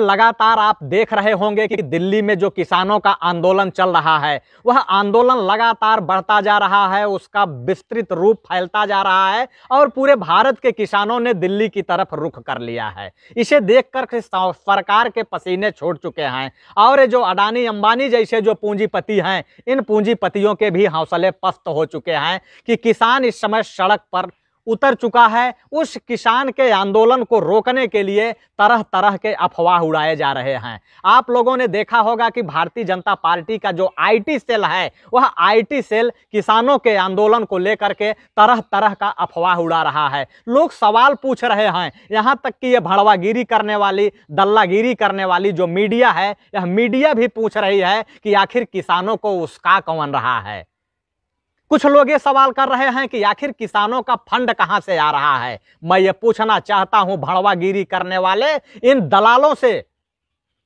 लगातार आप देख रहे होंगे कि दिल्ली में जो किसानों का आंदोलन चल रहा है वह आंदोलन लगातार बढ़ता जा रहा है उसका विस्तृत रूप फैलता जा रहा है और पूरे भारत के किसानों ने दिल्ली की तरफ रुख कर लिया है इसे देखकर सरकार के पसीने छोड़ चुके हैं और जो अडानी अंबानी जैसे जो पूंजीपति हैं इन पूंजीपतियों के भी हौसले पस्त हो चुके हैं कि किसान इस समय सड़क पर उतर चुका है उस किसान के आंदोलन को रोकने के लिए तरह तरह के अफवाह उड़ाए जा रहे हैं आप लोगों ने देखा होगा कि भारतीय जनता पार्टी का जो आईटी सेल है वह आईटी सेल किसानों के आंदोलन को लेकर के तरह तरह का अफवाह उड़ा रहा है लोग सवाल पूछ रहे हैं यहाँ तक कि यह भड़वागिरी करने वाली दल्लागिरी करने वाली जो मीडिया है यह मीडिया भी पूछ रही है कि आखिर किसानों को उसका कौन रहा है कुछ लोग ये सवाल कर रहे हैं कि आखिर किसानों का फंड कहां से आ रहा है मैं ये पूछना चाहता हूं भड़वागिरी करने वाले इन दलालों से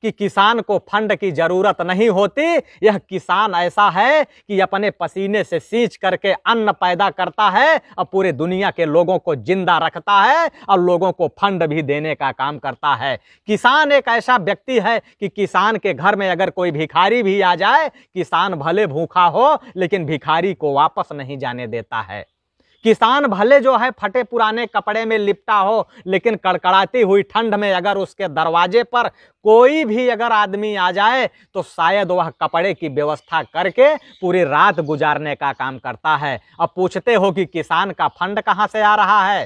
कि किसान को फंड की जरूरत नहीं होती यह किसान ऐसा है कि अपने पसीने से सींच करके अन्न पैदा करता है और पूरे दुनिया के लोगों को जिंदा रखता है और लोगों को फंड भी देने का काम करता है किसान एक ऐसा व्यक्ति है कि किसान के घर में अगर कोई भिखारी भी आ जाए किसान भले भूखा हो लेकिन भिखारी को वापस नहीं जाने देता है किसान भले जो है फटे पुराने कपड़े में लिपटा हो लेकिन कड़कड़ाती हुई ठंड में अगर उसके दरवाजे पर कोई भी अगर आदमी आ जाए तो शायद वह कपड़े की व्यवस्था करके पूरी रात गुजारने का काम करता है अब पूछते हो कि किसान का फंड कहाँ से आ रहा है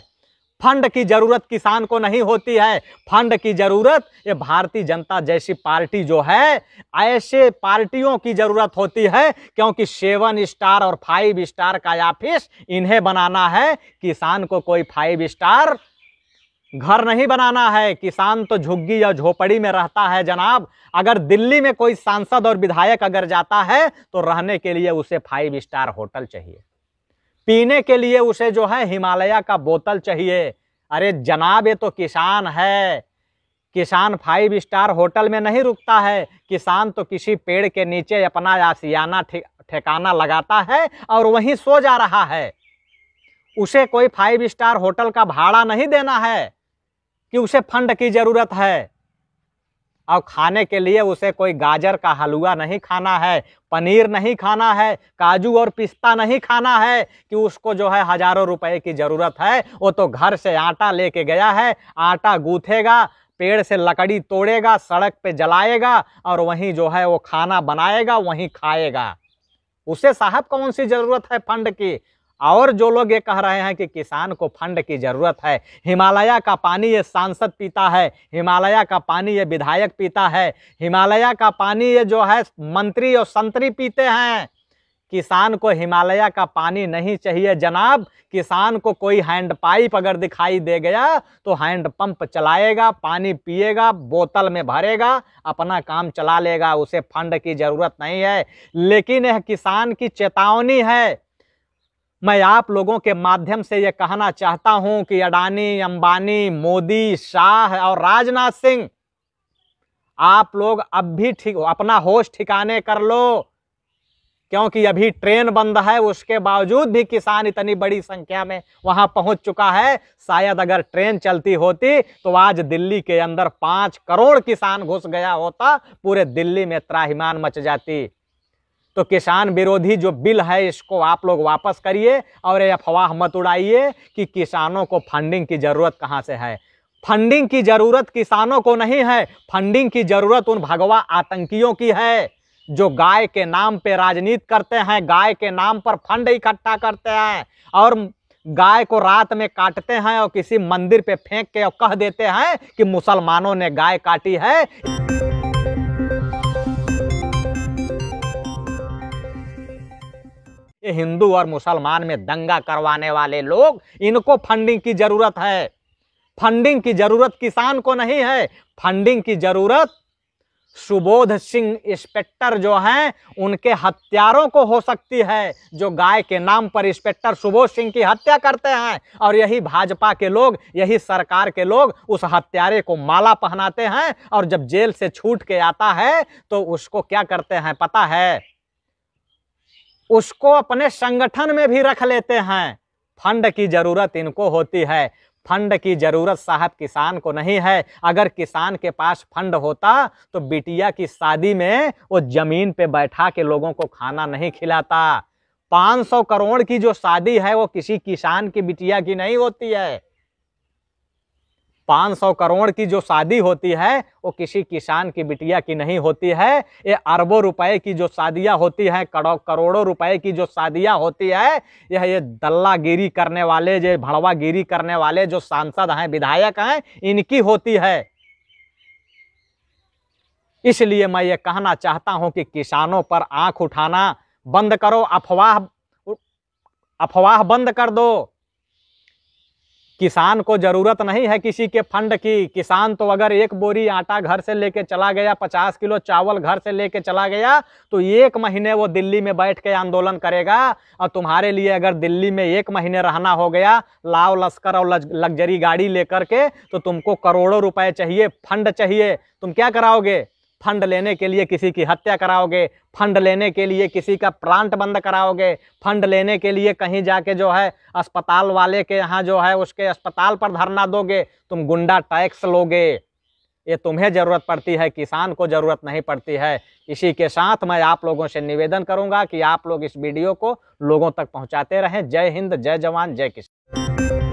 फंड की जरूरत किसान को नहीं होती है फंड की जरूरत ये भारतीय जनता जैसी पार्टी जो है ऐसे पार्टियों की जरूरत होती है क्योंकि सेवन स्टार और फाइव स्टार का ऑफिस इन्हें बनाना है किसान को कोई फाइव स्टार घर नहीं बनाना है किसान तो झुग्गी या झोपड़ी में रहता है जनाब अगर दिल्ली में कोई सांसद और विधायक अगर जाता है तो रहने के लिए उसे फाइव स्टार होटल चाहिए पीने के लिए उसे जो है हिमालय का बोतल चाहिए अरे जनाब ये तो किसान है किसान फाइव स्टार होटल में नहीं रुकता है किसान तो किसी पेड़ के नीचे अपना आसियाना ठिकाना लगाता है और वहीं सो जा रहा है उसे कोई फाइव स्टार होटल का भाड़ा नहीं देना है कि उसे फंड की ज़रूरत है और खाने के लिए उसे कोई गाजर का हलवा नहीं खाना है पनीर नहीं खाना है काजू और पिस्ता नहीं खाना है कि उसको जो है हजारों रुपए की ज़रूरत है वो तो घर से आटा लेके गया है आटा गूथेगा पेड़ से लकड़ी तोड़ेगा सड़क पे जलाएगा और वहीं जो है वो खाना बनाएगा वहीं खाएगा उसे साहब कौन सी ज़रूरत है फंड की और जो लोग ये कह रहे हैं कि किसान को फंड की ज़रूरत है हिमालय का पानी ये सांसद पीता है हिमालय का पानी ये विधायक पीता है हिमालय का पानी ये जो है मंत्री और संतरी पीते हैं किसान को हिमालय का पानी नहीं चाहिए जनाब किसान को कोई हैंड पाइप अगर दिखाई दे गया तो हैंड पंप चलाएगा पानी पिएगा बोतल में भरेगा अपना काम चला लेगा उसे फंड की ज़रूरत नहीं है लेकिन यह किसान की चेतावनी है मैं आप लोगों के माध्यम से ये कहना चाहता हूं कि अडानी अंबानी मोदी शाह और राजनाथ सिंह आप लोग अब भी ठीक अपना होश ठिकाने कर लो क्योंकि अभी ट्रेन बंद है उसके बावजूद भी किसान इतनी बड़ी संख्या में वहां पहुंच चुका है शायद अगर ट्रेन चलती होती तो आज दिल्ली के अंदर पांच करोड़ किसान घुस गया होता पूरे दिल्ली में त्राहिमान मच जाती तो किसान विरोधी जो बिल है इसको आप लोग वापस करिए और ये अफवाह मत उड़ाइए कि किसानों को फंडिंग की ज़रूरत कहाँ से है फंडिंग की ज़रूरत किसानों को नहीं है फंडिंग की ज़रूरत उन भगवा आतंकियों की है जो गाय के नाम पे राजनीति करते हैं गाय के नाम पर फंड इकट्ठा करते हैं और गाय को रात में काटते हैं और किसी मंदिर पे फेंक के और कह देते हैं कि मुसलमानों ने गाय काटी है ये हिंदू और मुसलमान में दंगा करवाने वाले लोग इनको फंडिंग की जरूरत है फंडिंग की जरूरत किसान को नहीं है फंडिंग की जरूरत सुबोध सिंह इंस्पेक्टर जो हैं उनके हत्यारों को हो सकती है जो गाय के नाम पर इंस्पेक्टर सुबोध सिंह की हत्या करते हैं और यही भाजपा के लोग यही सरकार के लोग उस हत्यारे को माला पहनाते हैं और जब जेल से छूट के आता है तो उसको क्या करते हैं पता है उसको अपने संगठन में भी रख लेते हैं फंड की ज़रूरत इनको होती है फंड की ज़रूरत साहब किसान को नहीं है अगर किसान के पास फंड होता तो बिटिया की शादी में वो ज़मीन पे बैठा के लोगों को खाना नहीं खिलाता 500 करोड़ की जो शादी है वो किसी किसान की बिटिया की नहीं होती है 500 करोड़ की जो शादी होती है वो किसी किसान की बिटिया की नहीं होती है ये अरबों रुपए की जो शादियाँ होती हैं करो करोड़ों रुपए की जो शादियाँ होती है यह ये दल्लागिरी करने वाले जो भड़वागिरी करने वाले जो सांसद हैं विधायक हैं इनकी होती है इसलिए मैं ये कहना चाहता हूँ कि किसानों पर आंख उठाना बंद करो अफवाह अफवाह बंद कर दो किसान को ज़रूरत नहीं है किसी के फंड की किसान तो अगर एक बोरी आटा घर से लेके चला गया पचास किलो चावल घर से लेके चला गया तो एक महीने वो दिल्ली में बैठ के आंदोलन करेगा और तुम्हारे लिए अगर दिल्ली में एक महीने रहना हो गया लाव लश्कर और लग्जरी गाड़ी लेकर के तो तुमको करोड़ों रुपए चाहिए फंड चाहिए तुम क्या कराओगे फंड लेने के लिए किसी की हत्या कराओगे फंड लेने के लिए किसी का प्लांट बंद कराओगे फंड लेने के लिए कहीं जाके जो है अस्पताल वाले के यहाँ जो है उसके अस्पताल पर धरना दोगे तुम गुंडा टैक्स लोगे ये तुम्हें ज़रूरत पड़ती है किसान को ज़रूरत नहीं पड़ती है इसी के साथ मैं आप लोगों से निवेदन करूँगा कि आप लोग इस वीडियो को लोगों तक पहुँचाते रहें जय हिंद जय जवान जय किसान